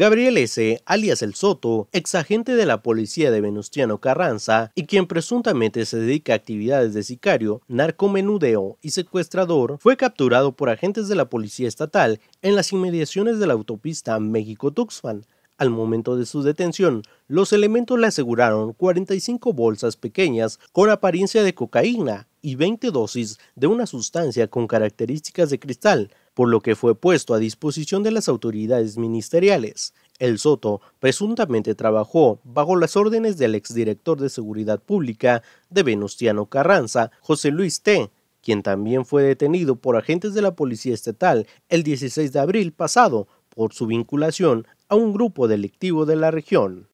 Gabriel S., alias El Soto, exagente de la policía de Venustiano Carranza y quien presuntamente se dedica a actividades de sicario, narcomenudeo y secuestrador, fue capturado por agentes de la policía estatal en las inmediaciones de la autopista México-Tuxpan. Al momento de su detención, los elementos le aseguraron 45 bolsas pequeñas con apariencia de cocaína y 20 dosis de una sustancia con características de cristal, por lo que fue puesto a disposición de las autoridades ministeriales. El Soto presuntamente trabajó bajo las órdenes del exdirector de Seguridad Pública de Venustiano Carranza, José Luis T., quien también fue detenido por agentes de la Policía Estatal el 16 de abril pasado por su vinculación a un grupo delictivo de la región.